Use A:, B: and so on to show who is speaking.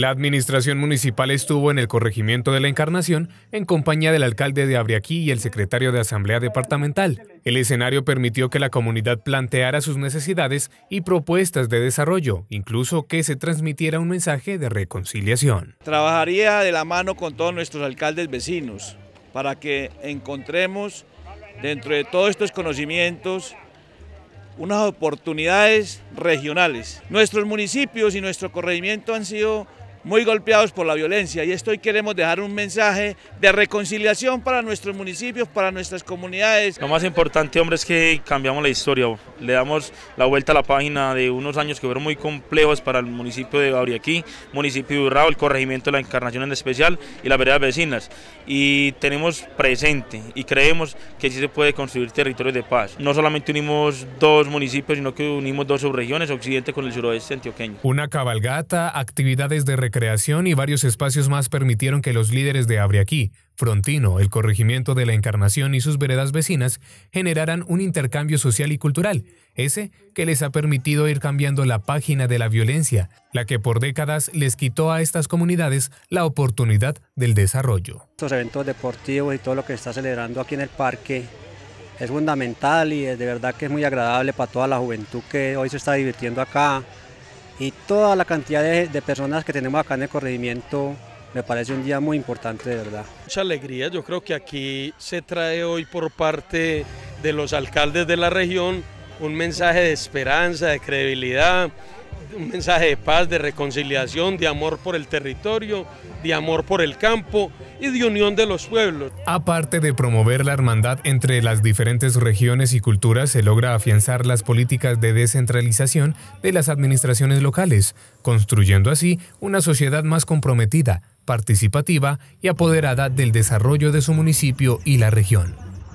A: La administración municipal estuvo en el corregimiento de la Encarnación en compañía del alcalde de Abriaquí y el secretario de Asamblea Departamental. El escenario permitió que la comunidad planteara sus necesidades y propuestas de desarrollo, incluso que se transmitiera un mensaje de reconciliación.
B: Trabajaría de la mano con todos nuestros alcaldes vecinos para que encontremos dentro de todos estos conocimientos unas oportunidades regionales. Nuestros municipios y nuestro corregimiento han sido muy golpeados por la violencia y esto hoy queremos dejar un mensaje de reconciliación para nuestros municipios, para nuestras comunidades. Lo
C: más importante, hombre, es que cambiamos la historia, le damos la vuelta a la página de unos años que fueron muy complejos para el municipio de Gabriaquí, municipio de Urrao, el corregimiento de la Encarnación en especial y las veredas vecinas. Y tenemos presente y creemos que sí se puede construir territorios de paz. No solamente unimos dos municipios, sino que unimos dos subregiones, occidente con el suroeste antioqueño.
A: Una cabalgata, actividades de creación y varios espacios más permitieron que los líderes de Aquí, Frontino, el corregimiento de la Encarnación y sus veredas vecinas generaran un intercambio social y cultural, ese que les ha permitido ir cambiando la página de la violencia, la que por décadas les quitó a estas comunidades la oportunidad del desarrollo.
D: Estos eventos deportivos y todo lo que se está celebrando aquí en el parque es fundamental y es de verdad que es muy agradable para toda la juventud que hoy se está divirtiendo acá, y toda la cantidad de, personas que tenemos acá en el corregimiento. Me parece un día muy importante, de verdad.
E: Mucha alegría, yo creo que aquí se trae hoy por parte de los alcaldes de la región un mensaje de esperanza, de credibilidad, un mensaje de paz, de reconciliación, de amor por el territorio, de amor por el campo y de unión de los pueblos.
A: Aparte de promover la hermandad entre las diferentes regiones y culturas, se logra afianzar las políticas de descentralización de las administraciones locales, construyendo así una sociedad más comprometida, participativa y apoderada del desarrollo de su municipio y la región.